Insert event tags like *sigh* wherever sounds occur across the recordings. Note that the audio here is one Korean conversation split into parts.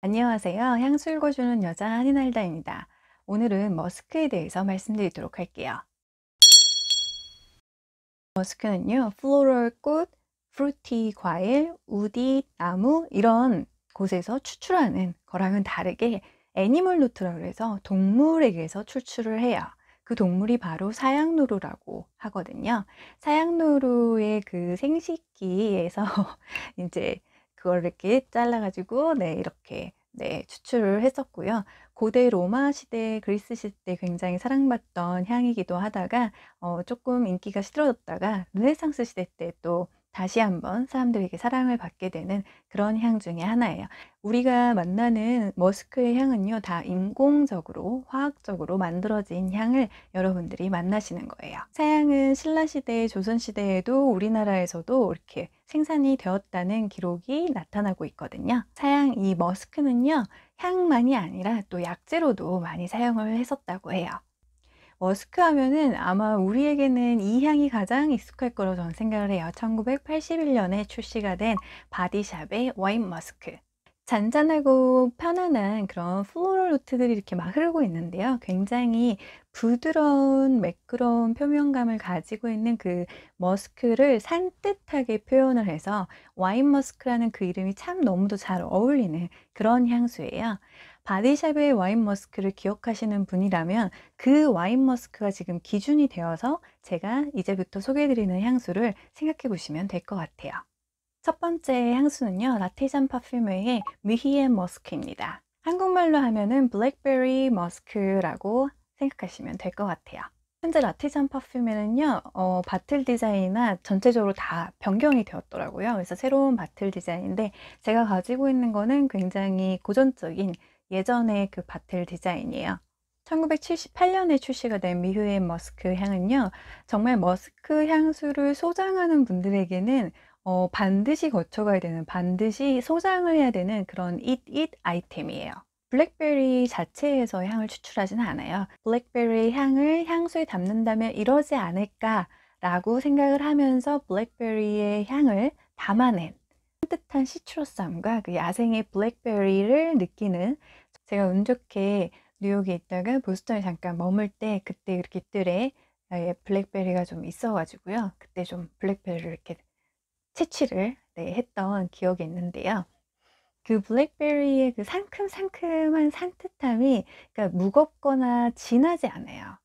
안녕하세요. 향수읽어 주는 여자 한인날다입니다 오늘은 머스크에 대해서 말씀드리도록 할게요. 머스크는요, 플로럴 꽃, 프루티 과일, 우디, 나무 이런 곳에서 추출하는 거랑은 다르게 애니멀 노트라고 해서 동물에게서 추출을 해요. 그 동물이 바로 사양노루라고 하거든요. 사양노루의 그 생식기에서 *laughs* 이제 그걸 이렇게 잘라가지고 네 이렇게 네 추출을 했었고요. 고대 로마 시대 그리스 시대 굉장히 사랑받던 향이기도 하다가 어, 조금 인기가 시들어졌다가 르네상스 시대 때 또 다시 한번 사람들에게 사랑을 받게 되는 그런 향 중에 하나예요. 우리가 만나는 머스크의 향은요, 다 인공적으로, 화학적으로 만들어진 향을 여러분들이 만나시는 거예요. 사향은 신라시대, 조선시대에도 우리나라에서도 이렇게 생산이 되었다는 기록이 나타나고 있거든요. 사양 이 머스크는요, 향만이 아니라 또 약재로도 많이 사용을 했었다고 해요. 머스크 하면은 아마 우리에게는 이 향이 가장 익숙할 거로 저는 생각을 해요. 1981년에 출시가 된 바디샵의 와인 머스크. 잔잔하고 편안한 그런 플로럴 노트들이 이렇게 막 흐르고 있는데요. 굉장히 부드러운 매끄러운 표면감을 가지고 있는 그 머스크를 산뜻하게 표현을 해서 와인 머스크라는 그 이름이 참 너무도 잘 어울리는 그런 향수예요. 바디샵의 와인 머스크를 기억하시는 분이라면 그 와인 머스크가 지금 기준이 되어서 제가 이제부터 소개해드리는 향수를 생각해 보시면 될 것 같아요. 첫 번째 향수는요, 라티잔 파퓨메의 미히엔 머스크입니다. 한국말로 하면은 블랙베리 머스크라고 생각하시면 될 것 같아요. 현재 라티잔 퍼퓸에는요 어, 바틀 디자인이나 전체적으로 다 변경이 되었더라고요 그래서 새로운 바틀 디자인인데 제가 가지고 있는 거는 굉장히 고전적인 예전의 그 바틀 디자인이에요 1978년에 출시가 된 미후의 머스크 향은요 정말 머스크 향수를 소장하는 분들에게는 어, 반드시 거쳐가야 되는, 반드시 소장을 해야 되는 그런 eat it 아이템이에요. 블랙베리 자체에서 향을 추출하진 않아요. 블랙베리 향을 향수에 담는다면 이러지 않을까라고 생각을 하면서 블랙베리의 향을 담아낸 산뜻한 시트러스함과 그 야생의 블랙베리를 느끼는 제가 운 좋게 뉴욕에 있다가 보스턴에 잠깐 머물 때 그때 이렇게 뜰에 예, 블랙베리가 좀 있어가지고요. 그때 좀 블랙베리를 이렇게 채취를 네, 했던 기억이 있는데요. 그 블랙베리의 그 상큼상큼한 산뜻함이 그러니까 무겁거나 진하지 않아요.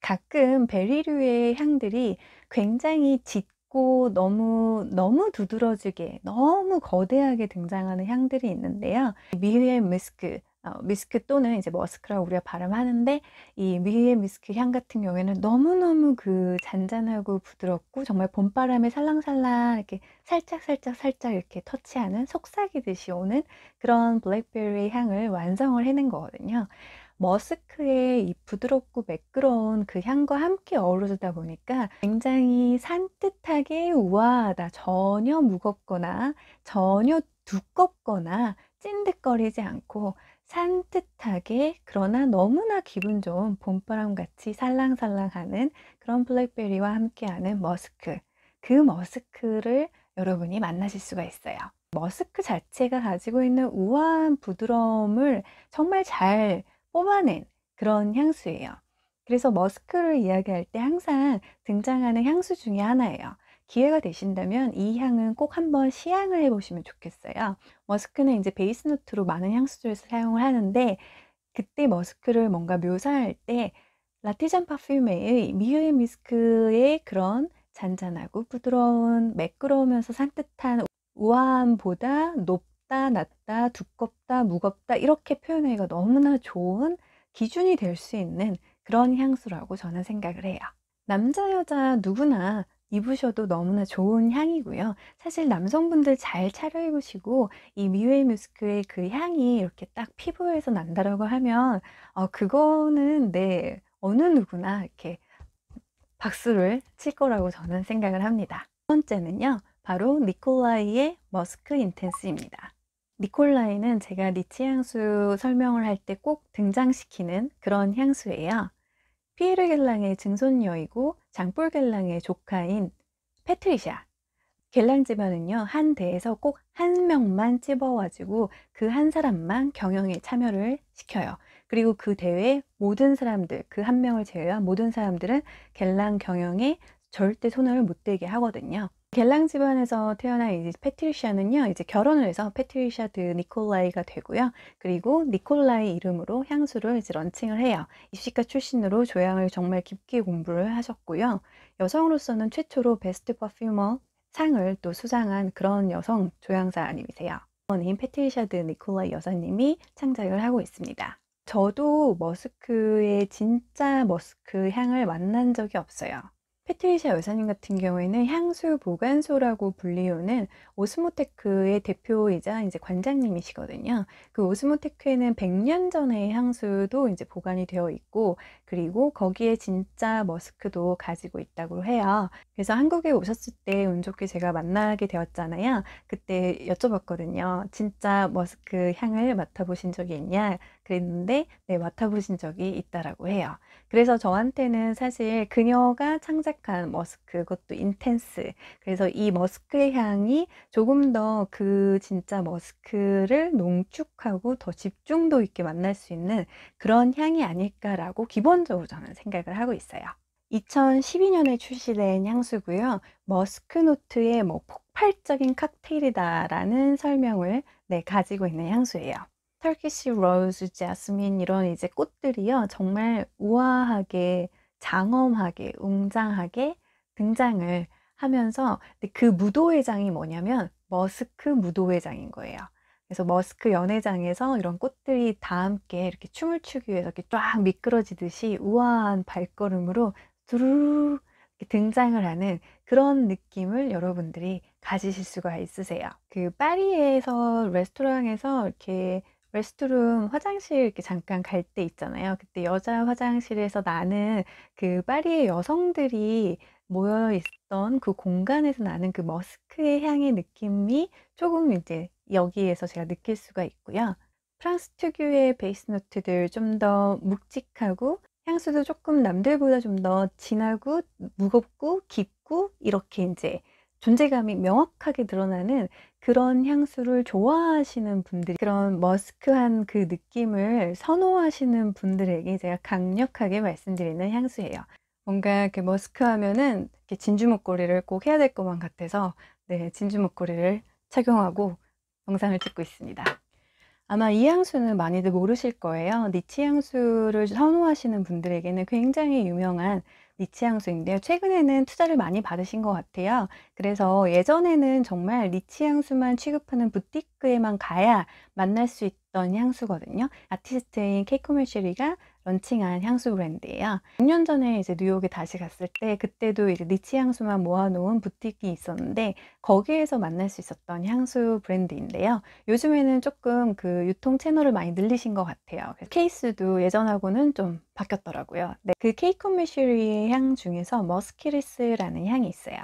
가끔 베리류의 향들이 굉장히 짙고 너무 너무 두드러지게 너무 거대하게 등장하는 향들이 있는데요. 미의 무스크 어, 미스크 또는 이제 머스크라고 우리가 발음하는데 이 미의 미스크 향 같은 경우에는 너무너무 그 잔잔하고 부드럽고 정말 봄바람에 살랑살랑 이렇게 살짝살짝 살짝 이렇게 터치하는 속삭이듯이 오는 그런 블랙베리 향을 완성을 해낸 거거든요. 머스크의 이 부드럽고 매끄러운 그 향과 함께 어우러지다 보니까 굉장히 산뜻하게 우아하다. 전혀 무겁거나 전혀 두껍거나 찐득거리지 않고 산뜻하게 그러나 너무나 기분 좋은 봄바람 같이 살랑살랑하는 그런 블랙베리와 함께하는 머스크 그 머스크를 여러분이 만나실 수가 있어요. 머스크 자체가 가지고 있는 우아한 부드러움을 정말 잘 뽑아낸 그런 향수예요. 그래서 머스크를 이야기할 때 항상 등장하는 향수 중에 하나예요. 기회가 되신다면 이 향은 꼭 한번 시향을 해보시면 좋겠어요. 머스크는 이제 베이스 노트로 많은 향수를 사용을 하는데 그때 머스크를 뭔가 묘사할 때 라티잔 파퓨메의 미유의 미스크의 그런 잔잔하고 부드러운 매끄러우면서 산뜻한 우아함보다 높다, 낮다, 두껍다, 무겁다 이렇게 표현하기가 너무나 좋은 기준이 될 수 있는 그런 향수라고 저는 생각을 해요. 남자, 여자 누구나 입으셔도 너무나 좋은 향이고요. 사실 남성분들 잘 차려입으시고 이 미웨이 뮤스크의 그 향이 이렇게 딱 피부에서 난다라고 하면 어, 그거는 내 네, 어느 누구나 이렇게 박수를 칠 거라고 저는 생각을 합니다. 두 번째는요. 바로 니콜라이의 머스크 인텐스입니다. 니콜라이는 제가 리치 향수 설명을 할 때 꼭 등장시키는 그런 향수예요. 피에르 겔랑의 증손녀이고 장볼 갤랑의 조카인 패트리샤. 갤랑 집안은요, 한 대에서 꼭 한 명만 찝어가지고 그 한 사람만 경영에 참여를 시켜요. 그리고 그 대회 모든 사람들, 그 한 명을 제외한 모든 사람들은 갤랑 경영에 절대 손을 못 대게 하거든요. 갤랑 집안에서 태어난 이제 패트리샤는요, 이제 결혼을 해서 패트리샤 드 니콜라이가 되고요. 그리고 니콜라이 이름으로 향수를 이제 런칭을 해요. 입시가 출신으로 조향을 정말 깊게 공부를 하셨고요. 여성으로서는 최초로 베스트 퍼퓸머 상을 또 수상한 그런 여성 조향사님이세요. 어머님 패트리샤 드 니콜라이 여사님이 창작을 하고 있습니다. 저도 머스크의 진짜 머스크 향을 만난 적이 없어요. 패트리샤 여사님 같은 경우에는 향수 보관소라고 불리우는 오스모테크의 대표이자 이제 관장님이시거든요. 그 오스모테크에는 100년 전의 향수도 이제 보관이 되어 있고 그리고 거기에 진짜 머스크도 가지고 있다고 해요. 그래서 한국에 오셨을 때 운 좋게 제가 만나게 되었잖아요. 그때 여쭤봤거든요. 진짜 머스크 향을 맡아보신 적이 있냐? 그랬는데 네, 맡아보신 적이 있다라고 해요. 그래서 저한테는 사실 그녀가 창작한 머스크, 그것도 인텐스. 그래서 이 머스크의 향이 조금 더 그 진짜 머스크를 농축하고 더 집중도 있게 만날 수 있는 그런 향이 아닐까라고 기본적으로 저는 생각을 하고 있어요. 2012년에 출시된 향수고요. 머스크 노트의 뭐 폭발적인 칵테일이다라는 설명을 네, 가지고 있는 향수예요. 터키시 로즈, 자스민 이런 이제 꽃들이요. 정말 우아하게, 장엄하게, 웅장하게 등장을 하면서 그 무도회장이 뭐냐면 머스크 무도회장인 거예요. 그래서 머스크 연회장에서 이런 꽃들이 다 함께 이렇게 춤을 추기 위해서 이렇게 쫙 미끄러지듯이 우아한 발걸음으로 두루루 등장을 하는 그런 느낌을 여러분들이 가지실 수가 있으세요. 그 파리에서 레스토랑에서 이렇게 레스트룸 화장실 이렇게 잠깐 갈 때 있잖아요. 그때 여자 화장실에서 나는 그 파리의 여성들이 모여 있던 그 공간에서 나는 그 머스크의 향의 느낌이 조금 이제 여기에서 제가 느낄 수가 있고요. 프랑스 특유의 베이스 노트들 좀 더 묵직하고 향수도 조금 남들보다 좀 더 진하고 무겁고 깊고 이렇게 이제 존재감이 명확하게 드러나는 그런 향수를 좋아하시는 분들 그런 머스크한 그 느낌을 선호하시는 분들에게 제가 강력하게 말씀드리는 향수예요. 뭔가 이렇게 머스크 하면은 이렇게 진주 목걸이를 꼭 해야 될 것만 같아서 네, 진주 목걸이를 착용하고 영상을 찍고 있습니다. 아마 이 향수는 많이들 모르실 거예요. 니치 향수를 선호하시는 분들에게는 굉장히 유명한 리치 향수인데요. 최근에는 투자를 많이 받으신 것 같아요. 그래서 예전에는 정말 리치 향수만 취급하는 부티크에만 가야 만날 수 있던 향수거든요. 아티스트인 케이코 멜쉐리가 런칭한 향수 브랜드예요. 6년 전에 이제 뉴욕에 다시 갔을 때 그때도 이제 니치 향수만 모아놓은 부티이 있었는데 거기에서 만날 수 있었던 향수 브랜드인데요. 요즘에는 조금 그 유통 채널을 많이 늘리신 것 같아요. 케이스도 예전하고는 좀 바뀌었더라고요. 네, 그 케이크 미쉬리의향 중에서 머스키리스라는 향이 있어요.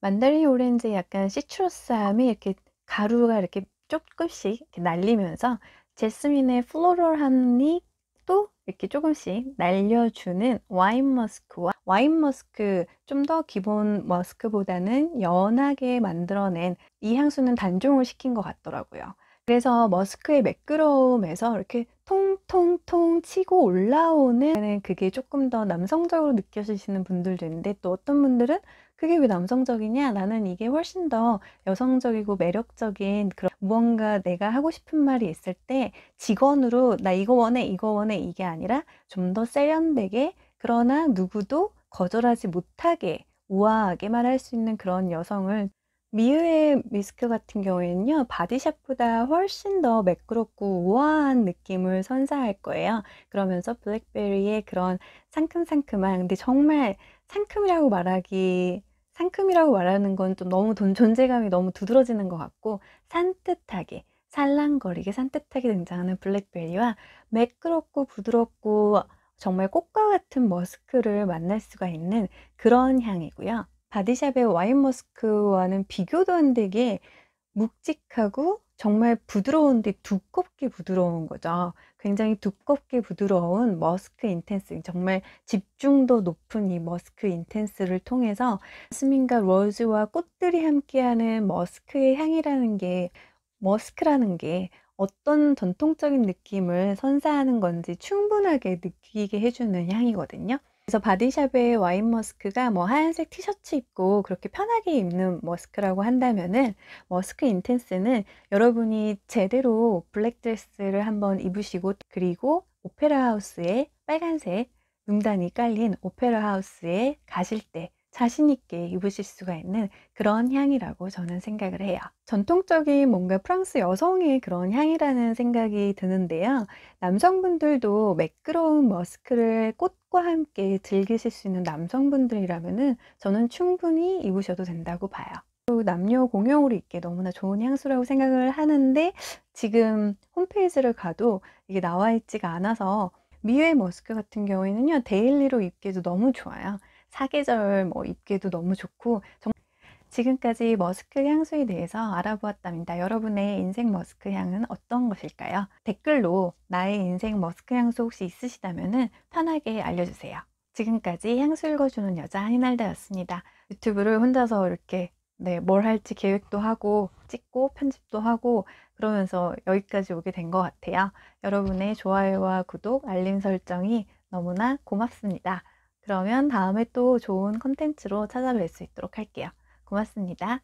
만다리 오렌지 약간 시트러스함이 이렇게 가루가 이렇게 조금씩 이렇게 날리면서 제스민의 플로럴함이 또 이렇게 조금씩 날려주는 와인 머스크와 와인 머스크 좀 더 기본 머스크보다는 연하게 만들어낸 이 향수는 단종을 시킨 것 같더라고요. 그래서 머스크의 매끄러움에서 이렇게 통통통 치고 올라오는 그게 조금 더 남성적으로 느껴지시는 분들도 있는데 또 어떤 분들은 그게 왜 남성적이냐? 나는 이게 훨씬 더 여성적이고 매력적인 그런 무언가 내가 하고 싶은 말이 있을 때 직원으로 나 이거 원해 이거 원해 이게 아니라 좀 더 세련되게 그러나 누구도 거절하지 못하게 우아하게 말할 수 있는 그런 여성을 미유의 미스크 같은 경우에는요, 바디샵보다 훨씬 더 매끄럽고 우아한 느낌을 선사할 거예요. 그러면서 블랙베리의 그런 상큼상큼한, 근데 정말 상큼이라고 말하기, 상큼이라고 말하는 건 좀 너무 돈, 존재감이 너무 두드러지는 것 같고, 산뜻하게, 살랑거리게 산뜻하게 등장하는 블랙베리와 매끄럽고 부드럽고 정말 꽃과 같은 머스크를 만날 수가 있는 그런 향이고요. 바디샵의 와인 머스크와는 비교도 안 되게 묵직하고 정말 부드러운데 두껍게 부드러운 거죠. 굉장히 두껍게 부드러운 머스크 인텐스, 정말 집중도 높은 이 머스크 인텐스를 통해서 스민과 로즈와 꽃들이 함께하는 머스크의 향이라는 게 머스크라는 게 어떤 전통적인 느낌을 선사하는 건지 충분하게 느끼게 해주는 향이거든요. 그래서 바디샵의 와인 머스크가 뭐 하얀색 티셔츠 입고 그렇게 편하게 입는 머스크라고 한다면은 머스크 인텐스는 여러분이 제대로 블랙드레스를 한번 입으시고 그리고 오페라 하우스에 빨간색 융단이 깔린 오페라 하우스에 가실 때 자신있게 입으실 수가 있는 그런 향이라고 저는 생각을 해요. 전통적인 뭔가 프랑스 여성의 그런 향이라는 생각이 드는데요. 남성분들도 매끄러운 머스크를 꽃과 함께 즐기실 수 있는 남성분들이라면은 저는 충분히 입으셔도 된다고 봐요. 남녀 공용으로 있게 너무나 좋은 향수라고 생각을 하는데 지금 홈페이지를 가도 이게 나와 있지가 않아서 미외 머스크 같은 경우에는요 데일리로 입기도 너무 좋아요 사계절 뭐 입기에도 너무 좋고 정말 지금까지 머스크 향수에 대해서 알아보았답니다. 여러분의 인생 머스크 향은 어떤 것일까요? 댓글로 나의 인생 머스크 향수 혹시 있으시다면 편하게 알려주세요. 지금까지 향수 읽어주는 여자 한이날다였습니다. 유튜브를 혼자서 이렇게 네, 뭘 할지 계획도 하고 찍고 편집도 하고 그러면서 여기까지 오게 된 것 같아요. 여러분의 좋아요와 구독, 알림 설정이 너무나 고맙습니다. 그러면 다음에 또 좋은 컨텐츠로 찾아뵐 수 있도록 할게요. 고맙습니다.